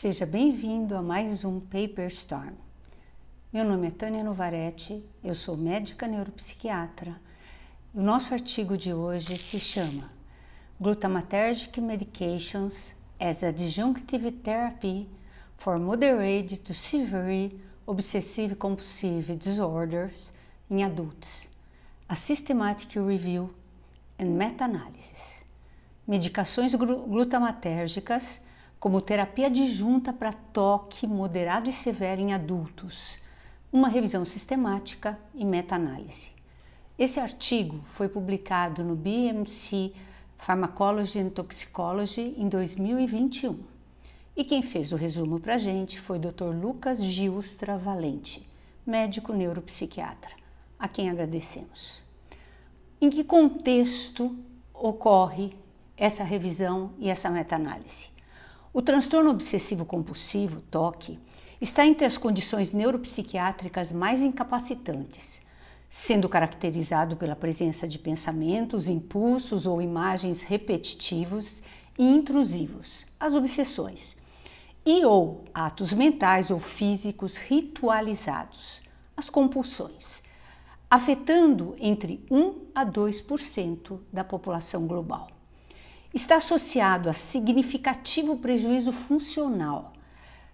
Seja bem-vindo a mais um Paper Storm. Meu nome é Tânia Novaretti, eu sou médica neuropsiquiatra. O nosso artigo de hoje se chama Glutamatergic Medications as Adjunctive Therapy for Moderate to Severe Obsessive Compulsive Disorders in Adults, a Systematic Review and Meta-Analysis. Medicações glutamatérgicas como terapia adjunta para toque moderado e severo em adultos, uma revisão sistemática e meta-análise. Esse artigo foi publicado no BMC Pharmacology and Toxicology em 2021. E quem fez o resumo para a gente foi Dr. Lucas Giustra Valente, médico neuropsiquiatra, a quem agradecemos. Em que contexto ocorre essa revisão e essa meta-análise? O transtorno obsessivo compulsivo, TOC, está entre as condições neuropsiquiátricas mais incapacitantes, sendo caracterizado pela presença de pensamentos, impulsos ou imagens repetitivos e intrusivos, as obsessões, e ou atos mentais ou físicos ritualizados, as compulsões, afetando entre 1 a 2% da população global está associado a significativo prejuízo funcional,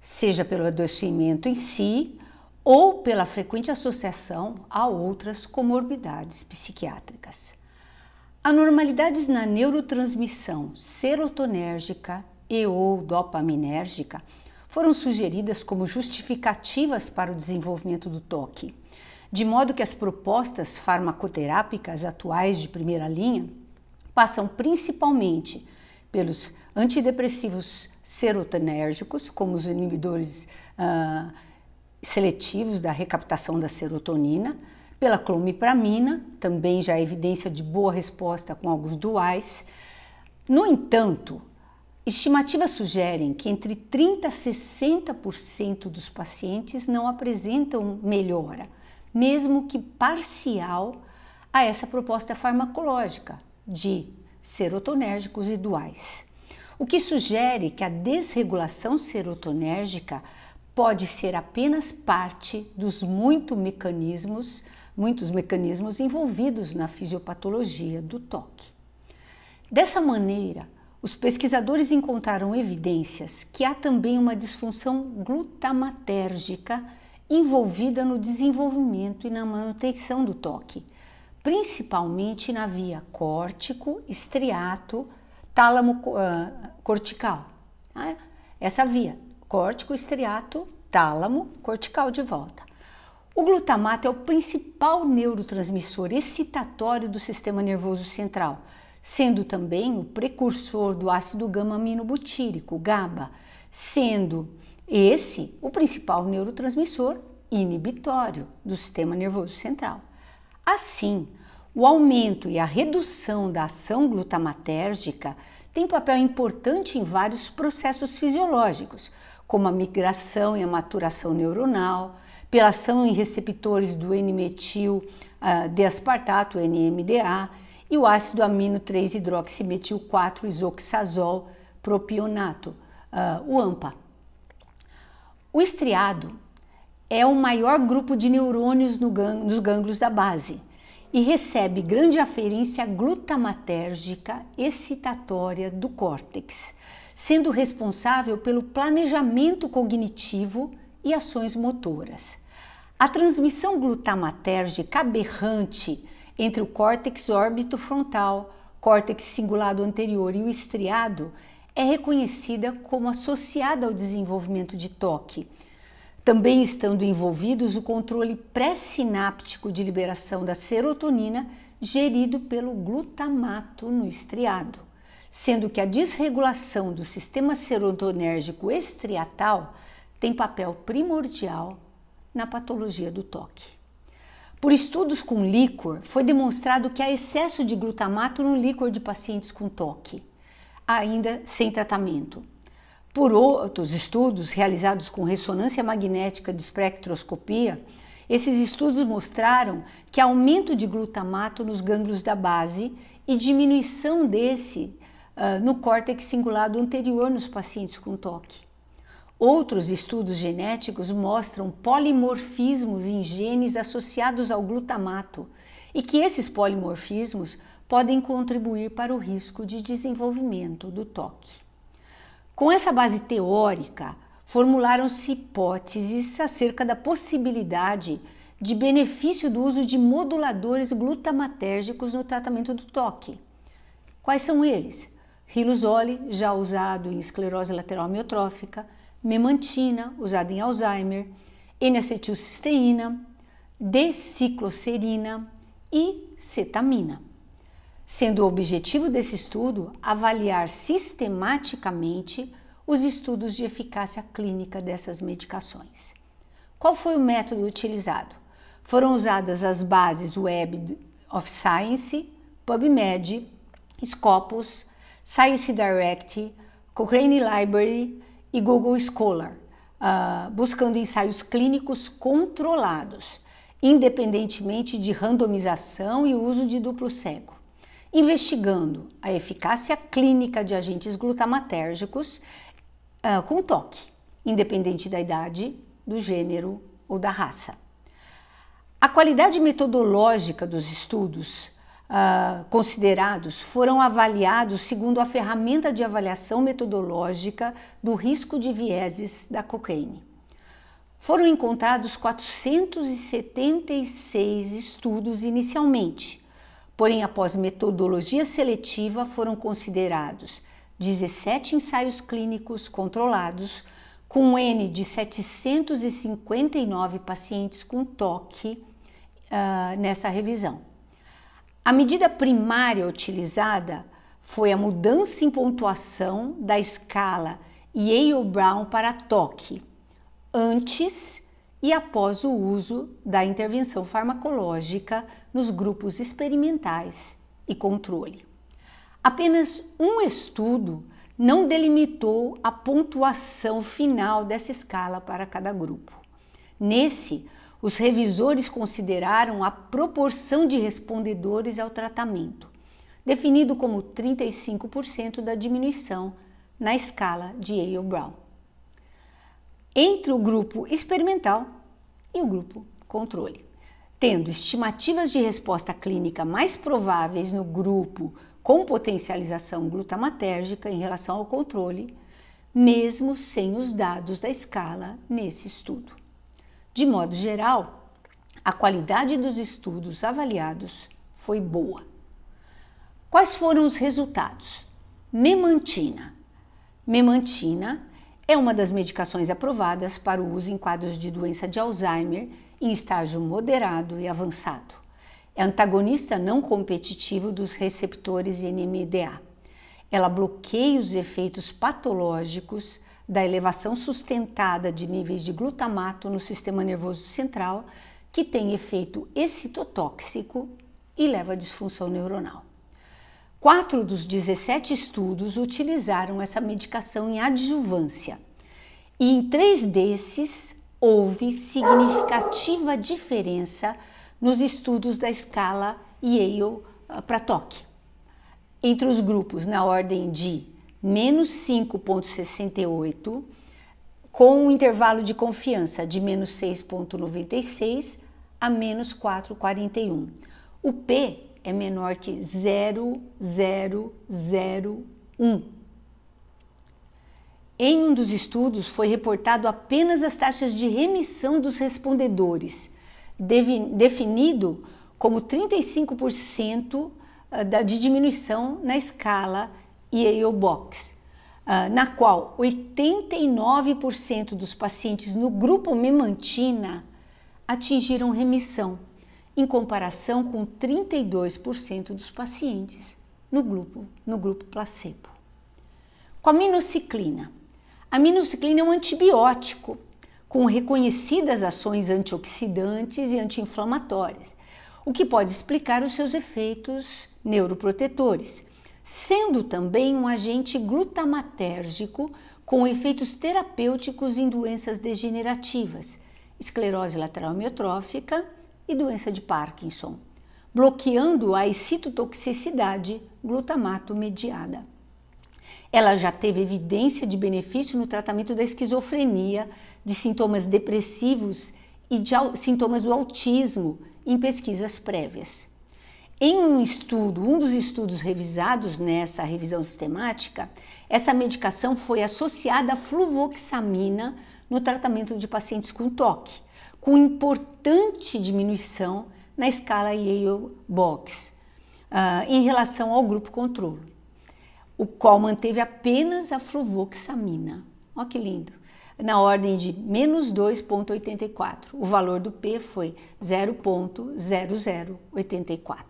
seja pelo adoecimento em si ou pela frequente associação a outras comorbidades psiquiátricas. Anormalidades na neurotransmissão serotonérgica e ou dopaminérgica foram sugeridas como justificativas para o desenvolvimento do TOC, de modo que as propostas farmacoterápicas atuais de primeira linha passam principalmente pelos antidepressivos serotonérgicos, como os inibidores ah, seletivos da recaptação da serotonina, pela clomipramina, também já é evidência de boa resposta com alguns duais. No entanto, Estimativas sugerem que entre 30 a 60% dos pacientes não apresentam melhora, mesmo que parcial, a essa proposta farmacológica de serotonérgicos e duais, o que sugere que a desregulação serotonérgica pode ser apenas parte dos muito mecanismos, muitos mecanismos envolvidos na fisiopatologia do toque. Dessa maneira, os pesquisadores encontraram evidências que há também uma disfunção glutamatérgica envolvida no desenvolvimento e na manutenção do toque principalmente na via córtico, estriato, tálamo uh, cortical. Né? Essa via, córtico, estriato, tálamo, cortical de volta. O glutamato é o principal neurotransmissor excitatório do sistema nervoso central, sendo também o precursor do ácido gama-aminobutírico, GABA, sendo esse o principal neurotransmissor inibitório do sistema nervoso central. Assim, o aumento e a redução da ação glutamatérgica tem papel importante em vários processos fisiológicos, como a migração e a maturação neuronal, pela ação em receptores do N-metil uh, ah, aspartato NMDA, e o ácido amino 3-hidroximetil 4-isoxazol propionato, uh, o AMPA. O estriado é o maior grupo de neurônios no nos gânglios da base e recebe grande aferência glutamatérgica excitatória do córtex, sendo responsável pelo planejamento cognitivo e ações motoras. A transmissão glutamatérgica aberrante entre o córtex órbito frontal, córtex cingulado anterior e o estriado é reconhecida como associada ao desenvolvimento de toque, também estando envolvidos o controle pré-sináptico de liberação da serotonina gerido pelo glutamato no estriado, sendo que a desregulação do sistema serotonérgico estriatal tem papel primordial na patologia do toque. Por estudos com líquor, foi demonstrado que há excesso de glutamato no líquor de pacientes com toque, ainda sem tratamento. Por outros estudos realizados com ressonância magnética de espectroscopia, esses estudos mostraram que aumento de glutamato nos gânglios da base e diminuição desse uh, no córtex cingulado anterior nos pacientes com toque. Outros estudos genéticos mostram polimorfismos em genes associados ao glutamato e que esses polimorfismos podem contribuir para o risco de desenvolvimento do toque. Com essa base teórica, formularam-se hipóteses acerca da possibilidade de benefício do uso de moduladores glutamatérgicos no tratamento do toque. Quais são eles? Riluzole, já usado em esclerose lateral amiotrófica, memantina, usada em Alzheimer, N-acetilcisteína, D-cicloserina e cetamina sendo o objetivo desse estudo avaliar sistematicamente os estudos de eficácia clínica dessas medicações. Qual foi o método utilizado? Foram usadas as bases Web of Science, PubMed, Scopus, Science Direct, Cochrane Library e Google Scholar, uh, buscando ensaios clínicos controlados, independentemente de randomização e uso de duplo cego investigando a eficácia clínica de agentes glutamatérgicos uh, ah, com toque, independente da idade, do gênero ou da raça. A qualidade metodológica dos estudos uh, considerados foram avaliados segundo a ferramenta de avaliação metodológica do risco de vieses da cocaína. Foram encontrados 476 estudos inicialmente, Porém, após metodologia seletiva, foram considerados 17 ensaios clínicos controlados, com um N de 759 pacientes com TOC uh, ah, nessa revisão. A medida primária utilizada foi a mudança em pontuação da escala Yale-Brown para TOC Antes, e após o uso da intervenção farmacológica nos grupos experimentais e controle. Apenas um estudo não delimitou a pontuação final dessa escala para cada grupo. Nesse, os revisores consideraram a proporção de respondedores ao tratamento, definido como 35% da diminuição na escala de Yale-Brown entre o grupo experimental e o grupo controle, tendo estimativas de resposta clínica mais prováveis no grupo com potencialização glutamatérgica em relação ao controle, mesmo sem os dados da escala nesse estudo. De modo geral, a qualidade dos estudos avaliados foi boa. Quais foram os resultados? Memantina. Memantina é uma das medicações aprovadas para o uso em quadros de doença de Alzheimer em estágio moderado e avançado. É antagonista não competitivo dos receptores NMDA. Ela bloqueia os efeitos patológicos da elevação sustentada de níveis de glutamato no sistema nervoso central, que tem efeito excitotóxico e leva à disfunção neuronal. Quatro dos 17 estudos utilizaram essa medicação em adjuvância. E em três desses houve significativa diferença nos estudos da escala Yale ah, para TOC. Entre os grupos na ordem de menos 5,68, com um intervalo de confiança de menos 6,96 a menos 4,41. O P é menor que 0,001. Em um dos estudos foi reportado apenas as taxas de remissão dos respondedores, definido como 35% ah, de diminuição na escala Yale Box, ah, na qual 89% dos pacientes no grupo memantina atingiram remissão em comparação com 32% dos pacientes no grupo, no grupo placebo. Com a minociclina. A minociclina é um antibiótico com reconhecidas ações antioxidantes e anti-inflamatórias, o que pode explicar os seus efeitos neuroprotetores, sendo também um agente glutamatérgico com efeitos terapêuticos em doenças degenerativas, esclerose lateral amiotrófica e doença de Parkinson, bloqueando a excitotoxicidade glutamato mediada. Ela já teve evidência de benefício no tratamento da esquizofrenia, de sintomas depressivos e de sintomas do autismo em pesquisas prévias. Em um estudo, um dos estudos revisados nessa revisão sistemática, essa medicação foi associada à fluvoxamina no tratamento de pacientes com toque, com importante diminuição na escala Yale-Box uh, ah, em relação ao grupo controle, o qual manteve apenas a fluvoxamina. Olha que lindo! Na ordem de menos 2,84. O valor do P foi 0,0084.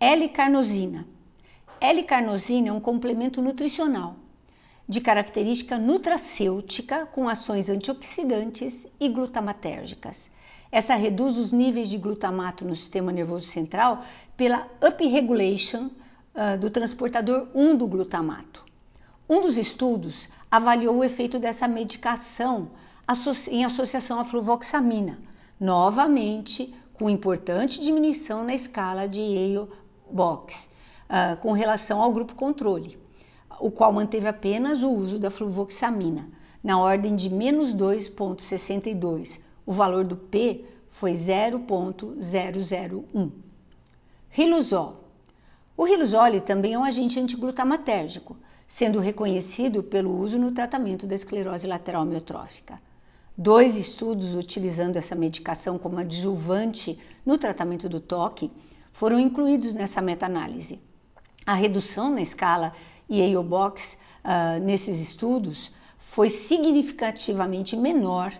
L-carnosina. L-carnosina é um complemento nutricional de característica nutracêutica com ações antioxidantes e glutamatérgicas. Essa reduz os níveis de glutamato no sistema nervoso central pela upregulation uh, do transportador 1 do glutamato. Um dos estudos avaliou o efeito dessa medicação em associação à fluvoxamina, novamente com importante diminuição na escala de Yale-Box uh, ah, com relação ao grupo controle o qual manteve apenas o uso da fluvoxamina, na ordem de menos 2,62. O valor do P foi 0,001. Riluzol. O riluzol também é um agente antiglutamatérgico sendo reconhecido pelo uso no tratamento da esclerose lateral amiotrófica. Dois estudos utilizando essa medicação como adjuvante no tratamento do TOC foram incluídos nessa meta-análise a redução na escala EAO-Box uh, ah, nesses estudos foi significativamente menor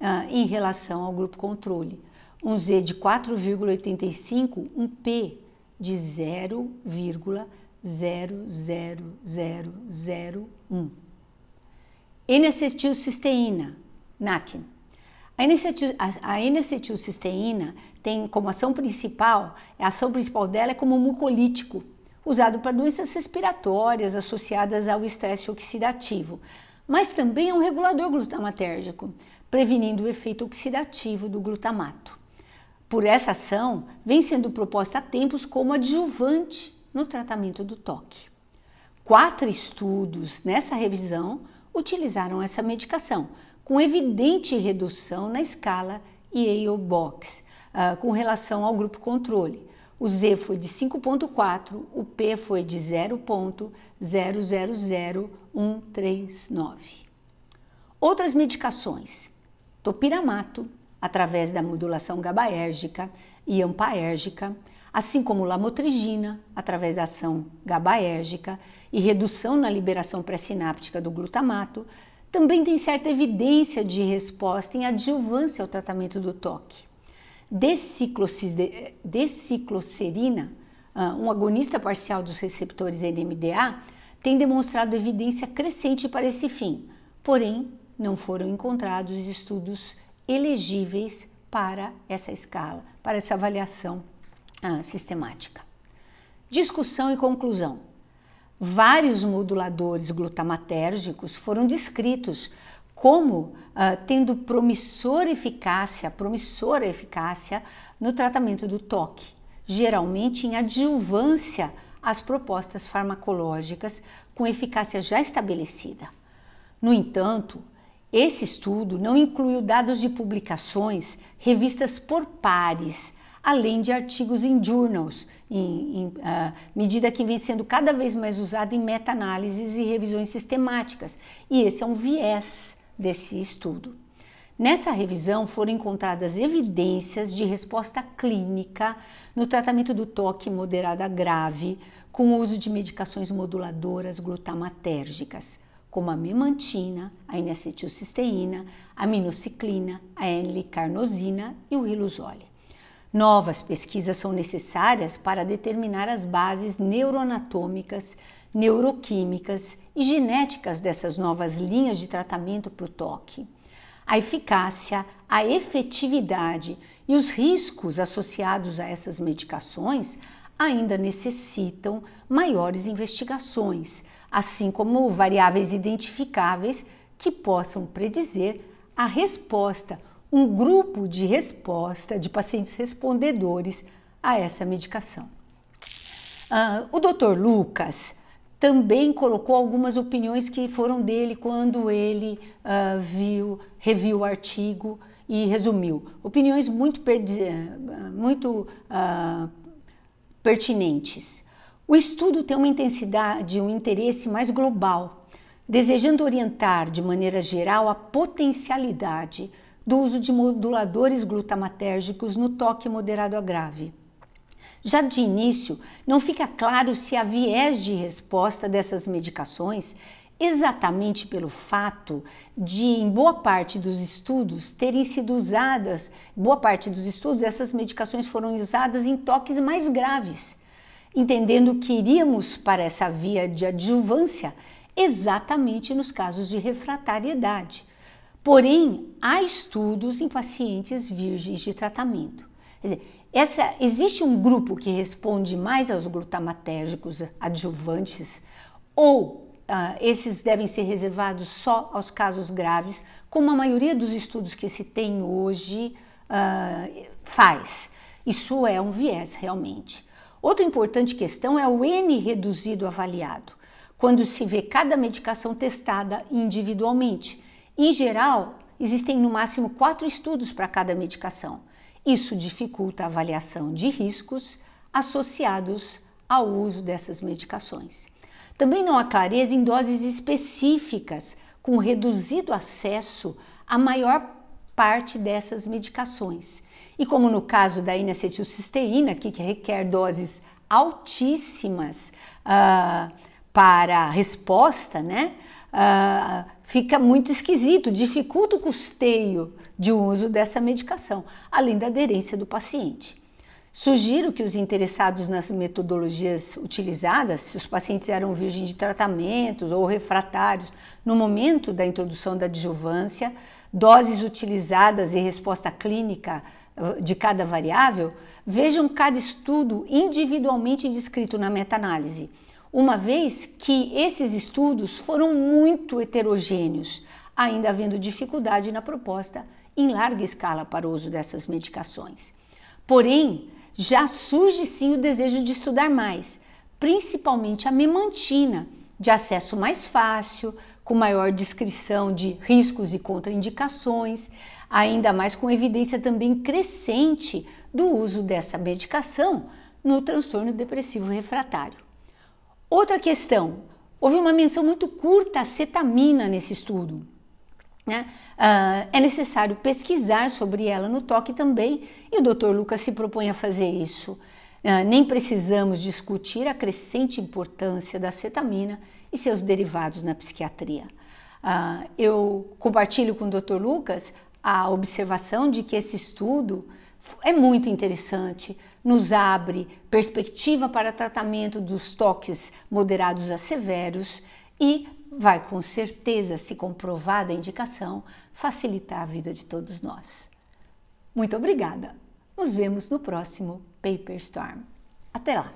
uh, em relação ao grupo controle. Um Z de 4,85, um P de 0,00001. N-acetilcisteína, NAC. a N-acetilcisteína tem como ação principal, a ação principal dela é como mucolítico, usado para doenças respiratórias associadas ao estresse oxidativo, mas também é um regulador glutamatérgico, prevenindo o efeito oxidativo do glutamato. Por essa ação, vem sendo proposta há tempos como adjuvante no tratamento do toque. Quatro estudos nessa revisão utilizaram essa medicação, com evidente redução na escala EAO-Box, uh, ah, com relação ao grupo controle, o Z foi de 5.4, o P foi de 0.000139. Outras medicações: topiramato, através da modulação gabaérgica e ampaérgica, assim como lamotrigina, através da ação gabaérgica e redução na liberação pré-sináptica do glutamato, também tem certa evidência de resposta em adjuvância ao tratamento do toque deciclocerina, ah, um agonista parcial dos receptores NMDA, tem demonstrado evidência crescente para esse fim, porém não foram encontrados estudos elegíveis para essa escala, para essa avaliação ah, sistemática. Discussão e conclusão. Vários moduladores glutamatérgicos foram descritos como ah, tendo promissora eficácia, promissora eficácia no tratamento do toque, geralmente em adjuvância às propostas farmacológicas com eficácia já estabelecida. No entanto, esse estudo não incluiu dados de publicações revistas por pares, além de artigos em journals, em, em uh, medida que vem sendo cada vez mais usada em meta-análises e revisões sistemáticas. E esse é um viés desse estudo. Nessa revisão foram encontradas evidências de resposta clínica no tratamento do toque moderada grave com o uso de medicações moduladoras glutamatérgicas, como a memantina, a inacetilcisteína, a minociclina, a N-carnosina e o riluzole. Novas pesquisas são necessárias para determinar as bases neuroanatômicas neuroquímicas e genéticas dessas novas linhas de tratamento para o toque, a eficácia, a efetividade e os riscos associados a essas medicações ainda necessitam maiores investigações, assim como variáveis identificáveis que possam predizer a resposta, um grupo de resposta de pacientes respondedores a essa medicação. Uh, o Dr. Lucas também colocou algumas opiniões que foram dele quando ele uh, viu, reviu o artigo e resumiu. Opiniões muito, eh, muito uh, pertinentes. O estudo tem uma intensidade, um interesse mais global, desejando orientar de maneira geral a potencialidade do uso de moduladores glutamatérgicos no toque moderado a grave. Já de início, não fica claro se há viés de resposta dessas medicações exatamente pelo fato de, em boa parte dos estudos, terem sido usadas, boa parte dos estudos, essas medicações foram usadas em toques mais graves, entendendo que iríamos para essa via de adjuvância exatamente nos casos de refratariedade. Porém, há estudos em pacientes virgens de tratamento. Quer dizer, essa, existe um grupo que responde mais aos glutamatérgicos adjuvantes ou uh, esses devem ser reservados só aos casos graves, como a maioria dos estudos que se tem hoje uh, faz. Isso é um viés realmente. Outra importante questão é o N reduzido avaliado, quando se vê cada medicação testada individualmente. Em geral, existem no máximo quatro estudos para cada medicação. Isso dificulta a avaliação de riscos associados ao uso dessas medicações. Também não há clareza em doses específicas, com reduzido acesso à maior parte dessas medicações. E como no caso da inacetilcisteína, que requer doses altíssimas uh, para resposta, né? Uh, fica muito esquisito, dificulta o custeio de uso dessa medicação, além da aderência do paciente. Sugiro que os interessados nas metodologias utilizadas, se os pacientes eram virgem de tratamentos ou refratários, no momento da introdução da adjuvância, doses utilizadas e resposta clínica eh, de cada variável, vejam cada estudo individualmente descrito na meta-análise uma vez que esses estudos foram muito heterogêneos, ainda havendo dificuldade na proposta em larga escala para o uso dessas medicações. Porém, já surge sim o desejo de estudar mais, principalmente a memantina, de acesso mais fácil, com maior descrição de riscos e contraindicações, ainda mais com evidência também crescente do uso dessa medicação no transtorno depressivo refratário. Outra questão: houve uma menção muito curta à cetamina nesse estudo. Né? Uh, é necessário pesquisar sobre ela no toque também, e o Dr. Lucas se propõe a fazer isso. Uh, nem precisamos discutir a crescente importância da cetamina e seus derivados na psiquiatria. Uh, eu compartilho com o Dr. Lucas a observação de que esse estudo é muito interessante, nos abre perspectiva para tratamento dos toques moderados a severos e vai com certeza, se comprovada a indicação, facilitar a vida de todos nós. Muito obrigada! Nos vemos no próximo Paper Storm. Até lá!